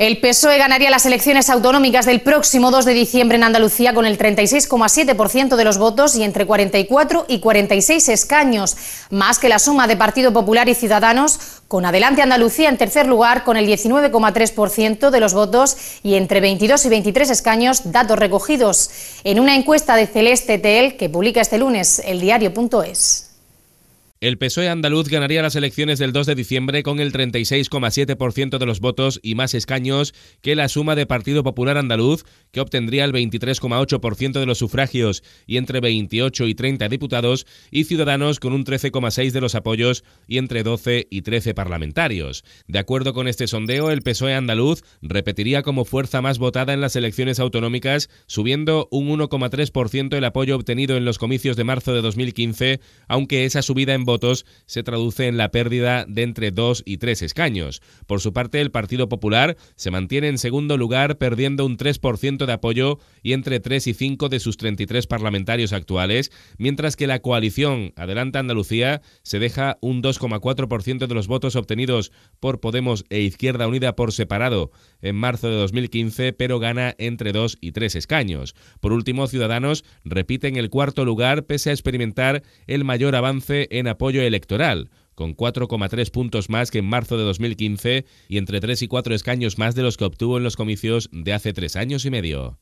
El PSOE ganaría las elecciones autonómicas del próximo 2 de diciembre en Andalucía con el 36,7% de los votos y entre 44 y 46 escaños, más que la suma de Partido Popular y Ciudadanos, con Adelante Andalucía en tercer lugar con el 19,3% de los votos y entre 22 y 23 escaños, datos recogidos en una encuesta de Celeste Tel que publica este lunes el diario.es. El PSOE andaluz ganaría las elecciones del 2 de diciembre con el 36,7% de los votos y más escaños que la suma de Partido Popular Andaluz, que obtendría el 23,8% de los sufragios y entre 28 y 30 diputados, y Ciudadanos con un 13,6% de los apoyos y entre 12 y 13 parlamentarios. De acuerdo con este sondeo, el PSOE andaluz repetiría como fuerza más votada en las elecciones autonómicas, subiendo un 1,3% el apoyo obtenido en los comicios de marzo de 2015, aunque esa subida en votos se traduce en la pérdida de entre dos y tres escaños. Por su parte, el Partido Popular se mantiene en segundo lugar perdiendo un 3% de apoyo y entre 3 y 5 de sus 33 parlamentarios actuales, mientras que la coalición Adelanta Andalucía se deja un 2,4% de los votos obtenidos por Podemos e Izquierda Unida por separado en marzo de 2015, pero gana entre 2 y 3 escaños. Por último, Ciudadanos repite en el cuarto lugar pese a experimentar el mayor avance en apoyo apoyo electoral, con 4,3 puntos más que en marzo de 2015 y entre 3 y 4 escaños más de los que obtuvo en los comicios de hace tres años y medio.